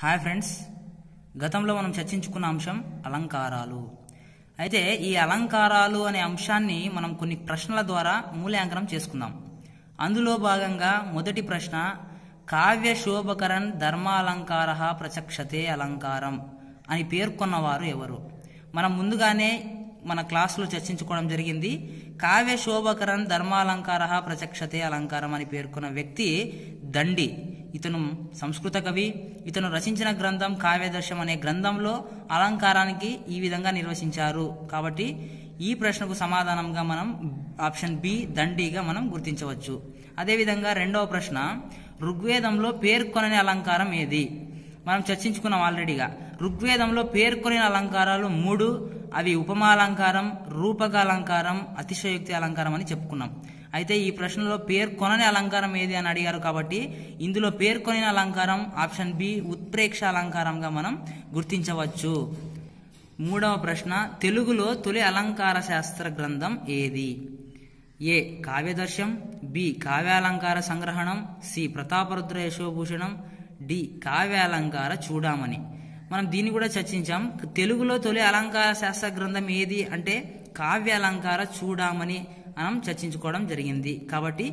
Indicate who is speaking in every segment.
Speaker 1: hi friends గతంలో మనం చర్చించుకున్న అంశం అలంకారాలు అయితే ఈ అలంకారాలు అనే అంశాన్ని మనం కొన్ని ప్రశ్నల ద్వారా మూల్యాంకనం చేసుకుందాం అందులో భాగంగా మొదటి ప్రశ్న కావ్య శోభకరణ్ ధర్మాలంకార ప్రచక్షతే అలంకారం అని పేర్కొన్నవారు ఎవరు మనం ముందుగానే మన క్లాసులో చర్చించుకోవడం జరిగింది కావ్య శోభకరణ్ ధర్మాలంకార ప్రచక్షతే అలంకారం అని పేర్కొన్న వ్యక్తి దండి ఇతను సంస్కృత కవి ఇతను రచించిన గ్రంథం కావ్యదర్శం అనే గ్రంథంలో అలంకారానికి ఈ విధంగా నిర్వచించారు కాబట్టి ఈ ప్రశ్నకు సమాధానంగా మనం ఆప్షన్ బి దండిగా మనం గుర్తించవచ్చు అదేవిధంగా రెండవ ప్రశ్న ఋగ్వేదంలో పేర్కొనని అలంకారం ఏది మనం చర్చించుకున్నాం ఆల్రెడీగా ఋగ్వేదంలో పేర్కొనిన అలంకారాలు మూడు అవి ఉపమాలంకారం రూపకాలంకారం అతిశయోక్తి అలంకారం అని చెప్పుకున్నాం అయితే ఈ ప్రశ్నలో పేర్కొనని అలంకారం ఏది అని అడిగారు కాబట్టి ఇందులో పేర్కొనిన అలంకారం ఆప్షన్ బి ఉత్ప్రేక్ష అలంకారంగా మనం గుర్తించవచ్చు మూడవ ప్రశ్న తెలుగులో తొలి అలంకార శాస్త్ర గ్రంథం ఏది ఏ కావ్యదర్శం బి కావ్యాలంకార సంగ్రహణం సి ప్రతాపరుద్ర యశోభూషణం డి కావ్యాలంకార చూడామణి మనం దీన్ని కూడా చర్చించాం తెలుగులో తొలి అలంకార శాస్త్ర గ్రంథం ఏది అంటే కావ్య అలంకార చూడామని మనం చర్చించుకోవడం జరిగింది కాబట్టి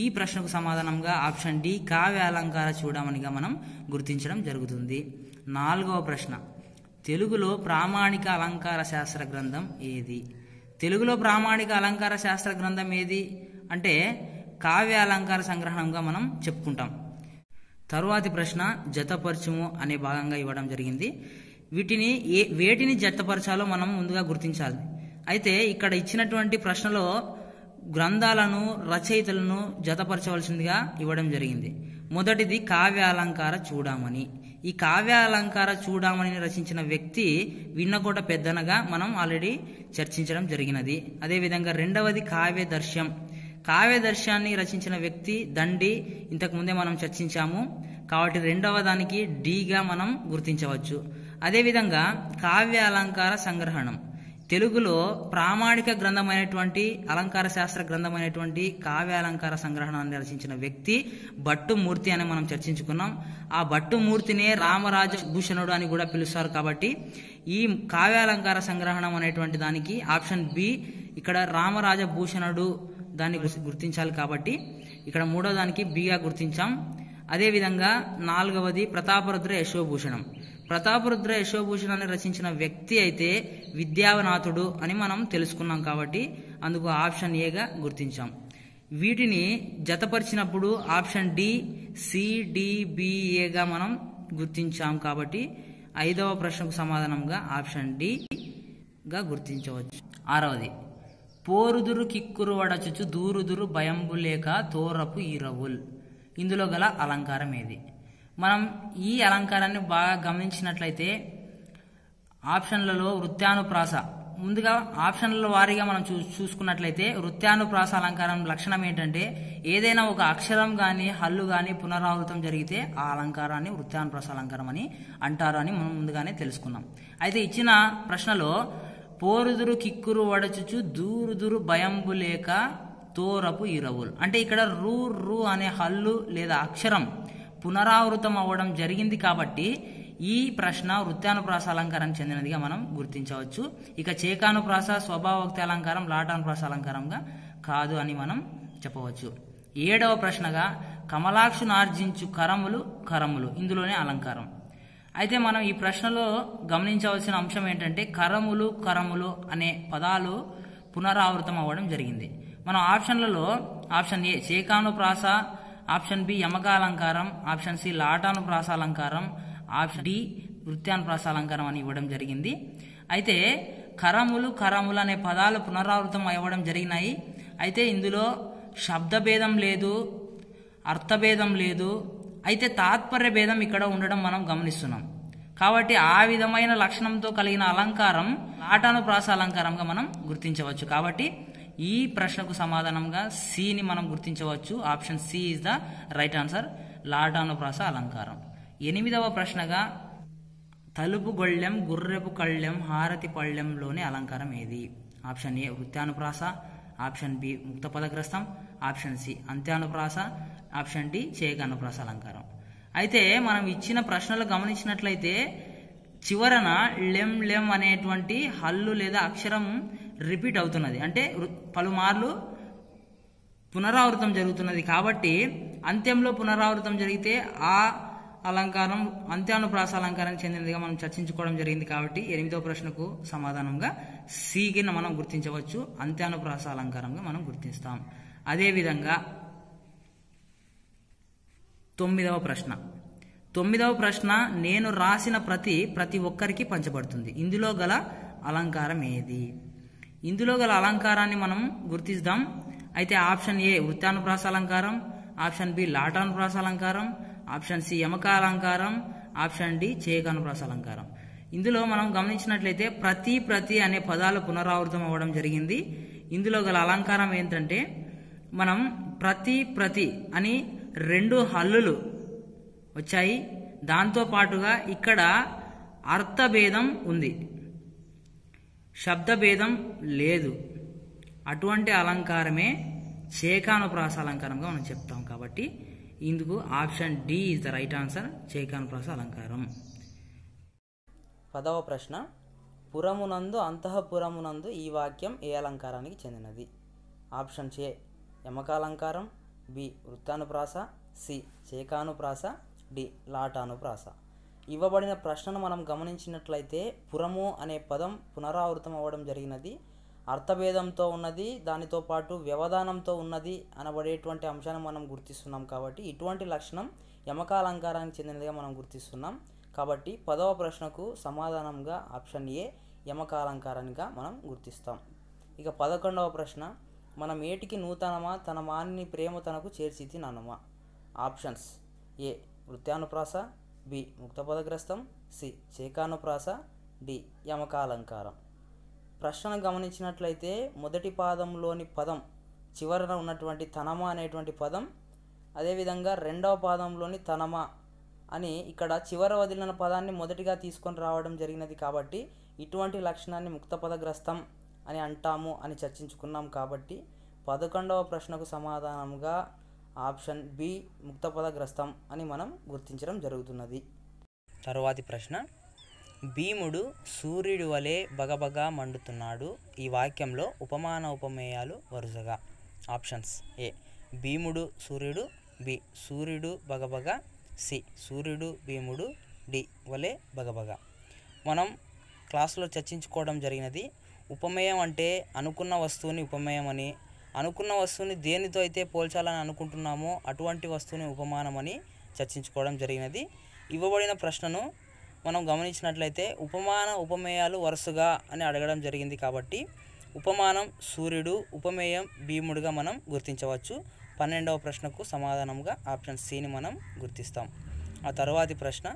Speaker 1: ఈ ప్రశ్నకు సమాధానంగా ఆప్షన్ డి కావ్య అలంకార చూడామనిగా మనం గుర్తించడం జరుగుతుంది నాలుగవ ప్రశ్న తెలుగులో ప్రామాణిక అలంకార శాస్త్ర గ్రంథం ఏది తెలుగులో ప్రామాణిక అలంకార శాస్త్ర గ్రంథం ఏది అంటే కావ్య అలంకార సంగ్రహణంగా మనం చెప్పుకుంటాం తరువాతి ప్రశ్న జతపరచము అనే భాగంగా ఇవ్వడం జరిగింది వీటిని ఏ వేటిని జతపరచాలో మనం ముందుగా గుర్తించాలి అయితే ఇక్కడ ఇచ్చినటువంటి ప్రశ్నలో గ్రంథాలను రచయితలను జతపరచవలసిందిగా ఇవ్వడం జరిగింది మొదటిది కావ్య అలంకార చూడామని ఈ కావ్య అలంకార చూడామని రచించిన వ్యక్తి విన్నకోట పెద్దనగా మనం ఆల్రెడీ చర్చించడం జరిగినది అదేవిధంగా రెండవది కావ్య దర్శ్యం కావ్యదర్శాన్ని రచించిన వ్యక్తి దండి ఇంతకుముందే మనం చర్చించాము కాబట్టి రెండవ దానికి డీగా మనం గుర్తించవచ్చు అదేవిధంగా కావ్య అలంకార సంగ్రహణం తెలుగులో ప్రామాణిక గ్రంథమైనటువంటి అలంకార శాస్త్ర గ్రంథమైనటువంటి కావ్య అలంకార సంగ్రహణాన్ని రచించిన వ్యక్తి భట్టుమూర్తి అని మనం చర్చించుకున్నాం ఆ భట్టుమూర్తినే రామరాజ భూషణుడు అని కూడా పిలుస్తారు కాబట్టి ఈ కావ్యాలంకార సంగ్రహణం అనేటువంటి దానికి ఆప్షన్ బి ఇక్కడ రామరాజ భూషణుడు దాన్ని గుర్తించాలి కాబట్టి ఇక్కడ మూడో దానికి బిగా గుర్తించాం అదేవిధంగా నాలుగవది ప్రతాపరుద్ర యశోభూషణం ప్రతాపరుద్ర యశోభూషణాన్ని రచించిన వ్యక్తి అయితే విద్యావనాథుడు అని మనం తెలుసుకున్నాం కాబట్టి అందుకు ఆప్షన్ ఏగా గుర్తించాం వీటిని జతపరిచినప్పుడు ఆప్షన్ డి సిడిబిఏగా మనం గుర్తించాం కాబట్టి ఐదవ ప్రశ్నకు సమాధానంగా ఆప్షన్ డిగా గుర్తించవచ్చు ఆరవది పోరుదురు వడచుచు దూరుదురు భయంబు లేక తోరపు ఇరవుల్ ఇందులో గల అలంకారం ఏది మనం ఈ అలంకారాన్ని బాగా గమనించినట్లయితే ఆప్షన్లలో వృత్యానుప్రాస ముందుగా ఆప్షన్ల వారీగా మనం చూ చూసుకున్నట్లయితే వృత్యానుప్రాస అలంకారం లక్షణం ఏంటంటే ఏదైనా ఒక అక్షరం కానీ హల్లు కానీ పునరావృతం జరిగితే ఆ అలంకారాన్ని వృత్యానుప్రాస అలంకారం అని అంటారు అని మనం ముందుగానే తెలుసుకున్నాం అయితే ఇచ్చిన ప్రశ్నలో పోరుదురు కిక్కురు వడచుచు దూరుదురు భయంబు లేక తోరపు ఇరవులు అంటే ఇక్కడ రూ రు అనే హల్లు లేదా అక్షరం పునరావృతం అవ్వడం జరిగింది కాబట్టి ఈ ప్రశ్న వృత్తానుప్రాస అలంకారం చెందినదిగా మనం గుర్తించవచ్చు ఇక చేకానుప్రాస స్వభావోక్తి అలంకారం లాటానుప్రాస అలంకారంగా కాదు అని మనం చెప్పవచ్చు ఏడవ ప్రశ్నగా కమలాక్షును ఆర్జించు కరములు కరములు ఇందులోనే అలంకారం అయితే మనం ఈ ప్రశ్నలో గమనించవలసిన అంశం ఏంటంటే కరములు కరములు అనే పదాలు పునరావృతం అవ్వడం జరిగింది మనం ఆప్షన్లలో ఆప్షన్ ఏ శేఖానుప్రాస ఆప్షన్ బి యమకాలంకారం ఆప్షన్ సి లాటానుప్రాస అలంకారం ఆప్షన్ డి అలంకారం అని ఇవ్వడం జరిగింది అయితే కరములు కరములు అనే పదాలు పునరావృతం అవ్వడం జరిగినాయి అయితే ఇందులో శబ్దభేదం లేదు అర్థభేదం లేదు అయితే తాత్పర్య భేదం ఇక్కడ ఉండడం మనం గమనిస్తున్నాం కాబట్టి ఆ విధమైన లక్షణంతో కలిగిన అలంకారం లాటానుప్రాస అలంకారంగా మనం గుర్తించవచ్చు కాబట్టి ఈ ప్రశ్నకు సమాధానంగా సిని మనం గుర్తించవచ్చు option C is the right answer లాటానుప్రాస అలంకారం ఎనిమిదవ ప్రశ్నగా తలుపు గొళ్ళెం గుర్రెపు కళ్ళెం హారతి పళ్ళెంలోని అలంకారం ఏది ఆప్షన్ ఏ వృత్యానుప్రాస ఆప్షన్ బి ముక్త పదగ్రస్తం ఆప్షన్ సి అంత్యానుప్రాస ఆప్షన్ డి అనుప్రాస అలంకారం అయితే మనం ఇచ్చిన ప్రశ్నలు గమనించినట్లయితే చివరన లెమ్ లెమ్ అనేటువంటి హల్లు లేదా అక్షరం రిపీట్ అవుతున్నది అంటే పలుమార్లు పునరావృతం జరుగుతున్నది కాబట్టి అంత్యంలో పునరావృతం జరిగితే ఆ అలంకారం అంత్యానుప్రాస అలంకారానికి చెందినదిగా మనం చర్చించుకోవడం జరిగింది కాబట్టి ఎనిమిదవ ప్రశ్నకు సమాధానంగా సీకిని మనం గుర్తించవచ్చు అంత్యానుప్రాస అలంకారంగా మనం గుర్తిస్తాం అదేవిధంగా తొమ్మిదవ ప్రశ్న తొమ్మిదవ ప్రశ్న నేను రాసిన ప్రతి ప్రతి ఒక్కరికి పంచబడుతుంది ఇందులో గల అలంకారం ఏది ఇందులో గల అలంకారాన్ని మనం గుర్తిస్తాం అయితే ఆప్షన్ ఏ వృత్తానుప్రాస అలంకారం ఆప్షన్ బి లాటానుప్రాస అలంకారం ఆప్షన్ సి యమక అలంకారం ఆప్షన్ డి చేయకానుప్రాస అలంకారం ఇందులో మనం గమనించినట్లయితే ప్రతి ప్రతి అనే పదాలు పునరావృతం అవ్వడం జరిగింది ఇందులో గల అలంకారం ఏంటంటే మనం ప్రతి ప్రతి అని రెండు హల్లులు వచ్చాయి దాంతో పాటుగా ఇక్కడ అర్థభేదం ఉంది శబ్దభేదం లేదు అటువంటి అలంకారమే చేకానుప్రాస అలంకారంగా మనం చెప్తాం కాబట్టి ఇందుకు option D is the right answer చేకానుప్రాస అలంకారం పదవ ప్రశ్న పురమునందు అంతఃపురమునందు ఈ వాక్యం ఏ అలంకారానికి చెందినది ఆప్షన్ చే యమకాలంకారం బి వృత్తానుప్రాస సి చేకానుప్రాస డి లాటానుప్రాస ఇవ్వబడిన ప్రశ్నను మనం గమనించినట్లయితే పురము అనే పదం పునరావృతం అవ్వడం జరిగినది అర్థభేదంతో ఉన్నది దానితో పాటు వ్యవధానంతో ఉన్నది అనబడేటువంటి అంశాన్ని మనం గుర్తిస్తున్నాం కాబట్టి ఇటువంటి లక్షణం యమకాలంకారానికి చెందినదిగా మనం గుర్తిస్తున్నాం కాబట్టి పదవ ప్రశ్నకు సమాధానంగా ఆప్షన్ ఏ యమకాలంకారానిగా మనం గుర్తిస్తాం ఇక పదకొండవ ప్రశ్న మన మేటికి నూతనమా తన మాని ప్రేమ తనకు చేర్చితి ననుమ ఆప్షన్స్ ఏ వృత్యానుప్రాస బి ముక్తపదగ్రస్తం సి చేకానుప్రాస డి యమకాలంకారం ప్రశ్నను గమనించినట్లయితే మొదటి పాదంలోని పదం చివరన ఉన్నటువంటి తనమ అనేటువంటి పదం అదేవిధంగా రెండవ పాదంలోని తనమ అని ఇక్కడ చివర వదిలిన పదాన్ని మొదటిగా తీసుకొని రావడం జరిగినది కాబట్టి ఇటువంటి లక్షణాన్ని ముక్తపదగ్రస్తం అని అంటాము అని చర్చించుకున్నాం కాబట్టి పదకొండవ ప్రశ్నకు సమాధానంగా ఆప్షన్ బి ముక్తపదగ్రస్తం అని మనం గుర్తించడం జరుగుతున్నది తరువాతి ప్రశ్న భీముడు సూర్యుడి వలె బగబగా మండుతున్నాడు ఈ వాక్యంలో ఉపమాన ఉపమేయాలు వరుసగా ఆప్షన్స్ ఏ భీముడు సూర్యుడు బి సూర్యుడు బగబగా సి సూర్యుడు భీముడు డి వలె బగబగా మనం క్లాస్లో చర్చించుకోవడం జరిగినది ఉపమేయం అంటే అనుకున్న వస్తువుని ఉపమేయం అని అనుకున్న వస్తువుని దేనితో అయితే పోల్చాలని అనుకుంటున్నామో అటువంటి వస్తువుని ఉపమానమని చర్చించుకోవడం జరిగినది ఇవ్వబడిన ప్రశ్నను మనం గమనించినట్లయితే ఉపమాన ఉపమేయాలు వరుసగా అని అడగడం జరిగింది కాబట్టి ఉపమానం సూర్యుడు ఉపమేయం భీముడిగా మనం గుర్తించవచ్చు పన్నెండవ ప్రశ్నకు సమాధానంగా ఆప్షన్ సిని మనం గుర్తిస్తాం ఆ తర్వాతి ప్రశ్న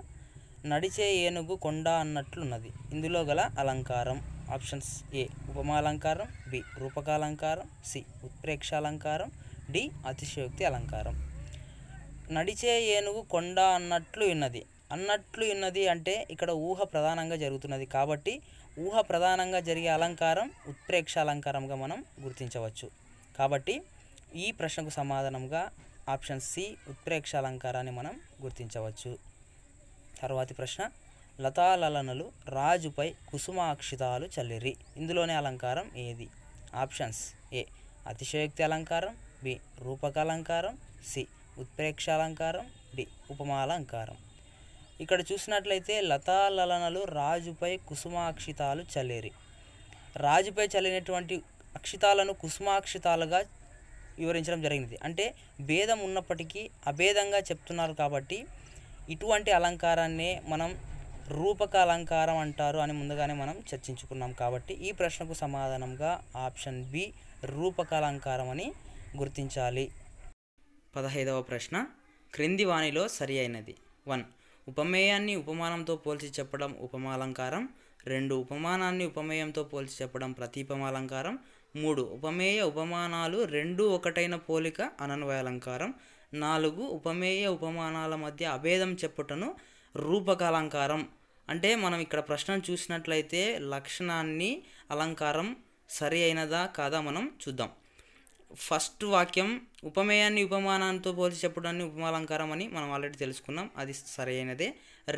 Speaker 1: నడిచే ఏనుగు కొండ అన్నట్లున్నది ఇందులో గల అలంకారం ఆప్షన్స్ ఏ ఉపమాలంకారం బి రూపకాలంకారం సి ఉత్ప్రేక్షాలంకారం డి అతిశయోక్తి అలంకారం నడిచే ఏనుగు కొండ అన్నట్లు ఉన్నది అన్నట్లు ఉన్నది అంటే ఇక్కడ ఊహ ప్రధానంగా జరుగుతున్నది కాబట్టి ఊహ ప్రధానంగా జరిగే అలంకారం ఉత్ప్రేక్ష అలంకారంగా మనం గుర్తించవచ్చు కాబట్టి ఈ ప్రశ్నకు సమాధానంగా ఆప్షన్ సి ఉత్ప్రేక్ష అలంకారాన్ని మనం గుర్తించవచ్చు తర్వాతి ప్రశ్న లతాలలనలు రాజుపై కుసుమాక్షితాలు చల్లిరి ఇందులోని అలంకారం ఏది ఆప్షన్స్ ఏ అతిశయోక్తి అలంకారం బి రూపక అలంకారం సి ఉత్ప్రేక్ష అలంకారం డి ఉపమాలంకారం ఇక్కడ చూసినట్లయితే లతాలలనలు రాజుపై కుసుమాక్షితాలు చల్లిరి రాజుపై చల్లినటువంటి అక్షితాలను కుసుమాక్షితాలుగా వివరించడం జరిగింది అంటే భేదం ఉన్నప్పటికీ అభేదంగా చెప్తున్నారు కాబట్టి ఇటువంటి అలంకారాన్నే మనం రూపక అలంకారం అంటారు అని ముందుగానే మనం చర్చించుకున్నాం కాబట్టి ఈ ప్రశ్నకు సమాధానంగా ఆప్షన్ బి రూపక అలంకారం అని గుర్తించాలి పదహైదవ ప్రశ్న క్రింది వాణిలో సరి అయినది వన్ ఉపమేయాన్ని ఉపమానంతో పోల్చి చెప్పడం ఉపమాలంకారం రెండు ఉపమానాన్ని ఉపమేయంతో పోల్చి చెప్పడం ప్రతీపమాలంకారం మూడు ఉపమేయ ఉపమానాలు రెండు ఒకటైన పోలిక అనన్వయాలంకారం నాలుగు ఉపమేయ ఉపమానాల మధ్య అభేదం చెప్పుటను రూపకాలంకారం అంటే మనం ఇక్కడ ప్రశ్న చూసినట్లయితే లక్షణాన్ని అలంకారం సరి అయినదా కాదా మనం చూద్దాం ఫస్ట్ వాక్యం ఉపమేయాన్ని ఉపమానంతో పోల్చి చెప్పడాన్ని ఉపమాలంకారం అని మనం ఆల్రెడీ తెలుసుకున్నాం అది సరైనదే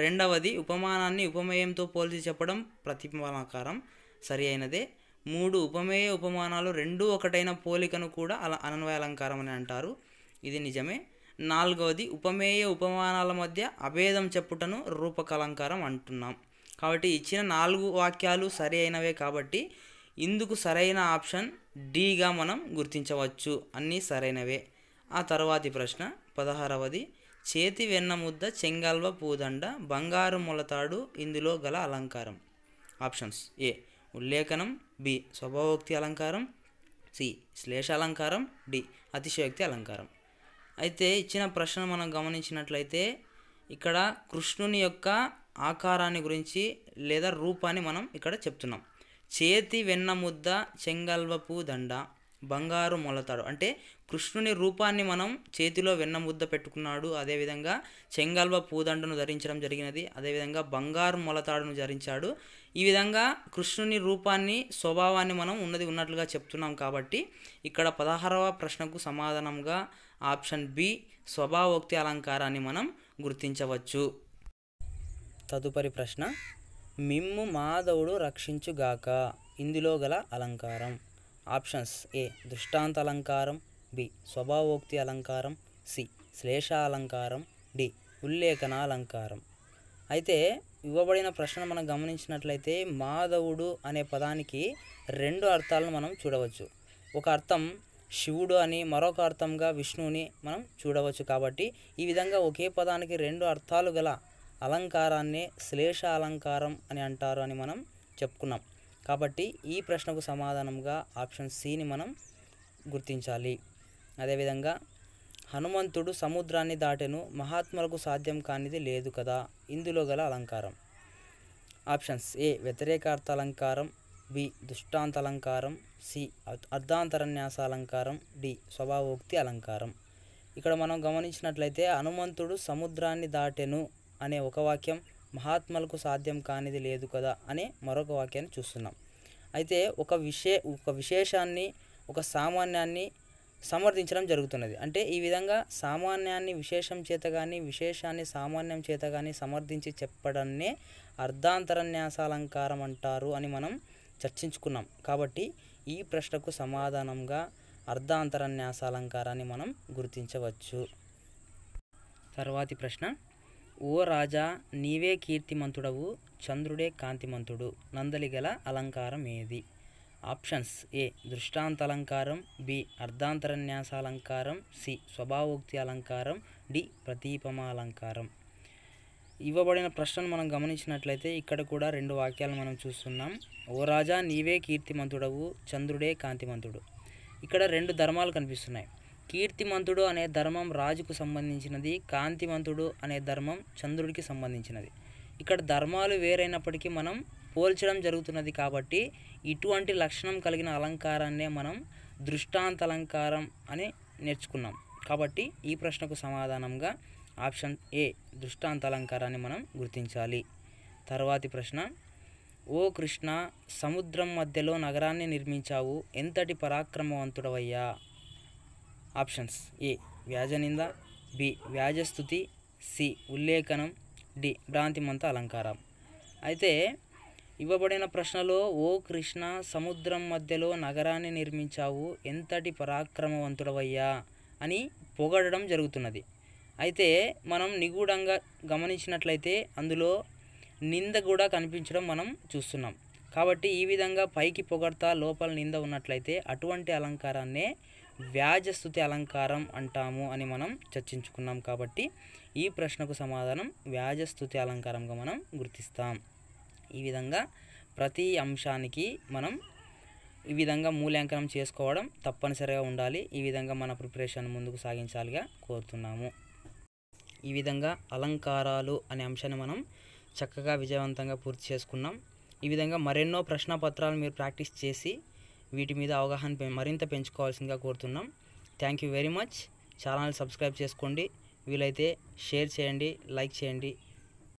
Speaker 1: రెండవది ఉపమానాన్ని ఉపమేయంతో పోల్చి చెప్పడం ప్రతిమాలంకారం సరి అయినదే మూడు ఉపమేయ ఉపమానాలు రెండు ఒకటైన పోలికను కూడా అలా అలంకారం అని అంటారు ఇది నిజమే నాలుగవది ఉపమేయ ఉపమానాల మధ్య అభేదం చెప్పుటను రూపకలంకారం అంటున్నాం కాబట్టి ఇచ్చిన నాలుగు వాక్యాలు సరి అయినవే కాబట్టి ఇందుకు సరైన ఆప్షన్ డీగా మనం గుర్తించవచ్చు అన్నీ సరైనవే ఆ తర్వాతి ప్రశ్న పదహారవది చేతి వెన్న ముద్ద చెంగల్వ పూదండ బంగారు మొలతాడు ఇందులో గల అలంకారం ఆప్షన్స్ ఏ ఉల్లేఖనం బి స్వభావోక్తి అలంకారం సి శ్లేష అలంకారం డి అతిశయోక్తి అలంకారం అయితే ఇచ్చిన ప్రశ్న మనం గమనించినట్లయితే ఇక్కడ కృష్ణుని యొక్క ఆకారాన్ని గురించి లేదా రూపాన్ని మనం ఇక్కడ చెప్తున్నాం చేతి వెన్న ముద్ద చెంగల్వపు దండ బంగారు మొలతాడు అంటే కృష్ణుని రూపాన్ని మనం చేతిలో వెన్న ముద్ద పెట్టుకున్నాడు అదేవిధంగా చెంగల్వ పూదండను ధరించడం జరిగినది అదేవిధంగా బంగారు మొలతాడును ధరించాడు ఈ విధంగా కృష్ణుని రూపాన్ని స్వభావాన్ని మనం ఉన్నది ఉన్నట్లుగా చెప్తున్నాం కాబట్టి ఇక్కడ పదహారవ ప్రశ్నకు సమాధానంగా ఆప్షన్ బి స్వభావోక్తి అలంకారాన్ని మనం గుర్తించవచ్చు తదుపరి ప్రశ్న మిమ్ము మాధవుడు రక్షించుగాక ఇందులో గల అలంకారం ఆప్షన్స్ ఏ దృష్టాంత అలంకారం బి స్వభావోక్తి అలంకారం సి శ్లేష అలంకారం డి ఉల్లేఖన అలంకారం అయితే ఇవ్వబడిన ప్రశ్న మనం గమనించినట్లయితే మాధవుడు అనే పదానికి రెండు అర్థాలను మనం చూడవచ్చు ఒక అర్థం శివుడు అని మరొక అర్థంగా విష్ణువుని మనం చూడవచ్చు కాబట్టి ఈ విధంగా ఒకే పదానికి రెండు అర్థాలు గల అలంకారాన్నే శ్లేష అలంకారం అని అంటారు అని మనం చెప్పుకున్నాం కాబట్టి ఈ ప్రశ్నకు సమాధానంగా ఆప్షన్ సిని మనం గుర్తించాలి అదేవిధంగా హనుమంతుడు సముద్రాన్ని దాటెను మహాత్ములకు సాధ్యం కానిది లేదు కదా ఇందులో గల అలంకారం ఆప్షన్స్ ఏ వ్యతిరేకార్థ అలంకారం బి అలంకారం సి అర్ధాంతరన్యాసాలంకారం డి స్వభావోక్తి అలంకారం ఇక్కడ మనం గమనించినట్లయితే హనుమంతుడు సముద్రాన్ని దాటెను అనే ఒక వాక్యం మహాత్మలకు సాధ్యం కానిది లేదు కదా అనే మరొక వాక్యాన్ని చూస్తున్నాం అయితే ఒక విషే ఒక విశేషాన్ని ఒక సామాన్యాన్ని సమర్థించడం జరుగుతున్నది అంటే ఈ విధంగా సామాన్యాన్ని విశేషం చేత కానీ విశేషాన్ని సామాన్యం చేత కానీ సమర్థించి చెప్పడాన్నే అర్ధాంతరన్యాసాలంకారం అంటారు అని మనం చర్చించుకున్నాం కాబట్టి ఈ ప్రశ్నకు సమాధానంగా అర్ధాంతరన్యాస అలంకారాన్ని మనం గుర్తించవచ్చు తర్వాతి ప్రశ్న ఓ రాజా నీవే కీర్తిమంతుడవు చంద్రుడే కాంతిమంతుడు నందలిగల అలంకారం ఏది ఆప్షన్స్ ఏ దృష్టాంత అలంకారం బి అర్ధాంతరన్యాస అలంకారం సి స్వభావోక్తి అలంకారం డి ప్రతీపమ అలంకారం ఇవ్వబడిన ప్రశ్నను మనం గమనించినట్లయితే ఇక్కడ కూడా రెండు వాక్యాలు మనం చూస్తున్నాం ఓ రాజా నీవే కీర్తిమంతుడవు చంద్రుడే కాంతిమంతుడు ఇక్కడ రెండు ధర్మాలు కనిపిస్తున్నాయి కీర్తిమంతుడు అనే ధర్మం రాజుకు సంబంధించినది కాంతిమంతుడు అనే ధర్మం చంద్రుడికి సంబంధించినది ఇక్కడ ధర్మాలు వేరైనప్పటికీ మనం పోల్చడం జరుగుతున్నది కాబట్టి ఇటువంటి లక్షణం కలిగిన అలంకారాన్నే మనం దృష్టాంత అలంకారం అని నేర్చుకున్నాం కాబట్టి ఈ ప్రశ్నకు సమాధానంగా ఆప్షన్ ఏ దృష్టాంత అలంకారాన్ని మనం గుర్తించాలి తర్వాతి ప్రశ్న ఓ కృష్ణ సముద్రం మధ్యలో నగరాన్ని నిర్మించావు ఎంతటి పరాక్రమవంతుడవయ్యా ఆప్షన్స్ ఏ వ్యాజనింద బి వ్యాజస్థుతి సి ఉల్లేఖనం డి భ్రాంతిమంత అలంకారం అయితే ఇవ్వబడిన ప్రశ్నలో ఓ కృష్ణ సముద్రం మధ్యలో నగరాన్ని నిర్మించావు ఎంతటి పరాక్రమవంతుడవయ్యా అని పొగడడం జరుగుతున్నది అయితే మనం నిగూఢంగా గమనించినట్లయితే అందులో నింద కూడా కనిపించడం మనం చూస్తున్నాం కాబట్టి ఈ విధంగా పైకి పొగడతా లోపల నింద ఉన్నట్లయితే అటువంటి అలంకారాన్నే వ్యాజస్థుతి అలంకారం అంటాము అని మనం చర్చించుకున్నాం కాబట్టి ఈ ప్రశ్నకు సమాధానం వ్యాజస్థుతి అలంకారంగా మనం గుర్తిస్తాం ఈ విధంగా ప్రతి అంశానికి మనం ఈ విధంగా మూల్యాంకనం చేసుకోవడం తప్పనిసరిగా ఉండాలి ఈ విధంగా మన ప్రిపరేషన్ ముందుకు సాగించాలిగా కోరుతున్నాము ఈ విధంగా అలంకారాలు అనే అంశాన్ని మనం చక్కగా విజయవంతంగా పూర్తి చేసుకున్నాం ఈ విధంగా మరెన్నో ప్రశ్న పత్రాలు మీరు ప్రాక్టీస్ చేసి వీటి మీద అవగాహన మరింత పెంచుకోవాల్సిందిగా కోరుతున్నాం thank you very much channel subscribe చేసుకోండి వీలైతే షేర్ చేయండి లైక్ చేయండి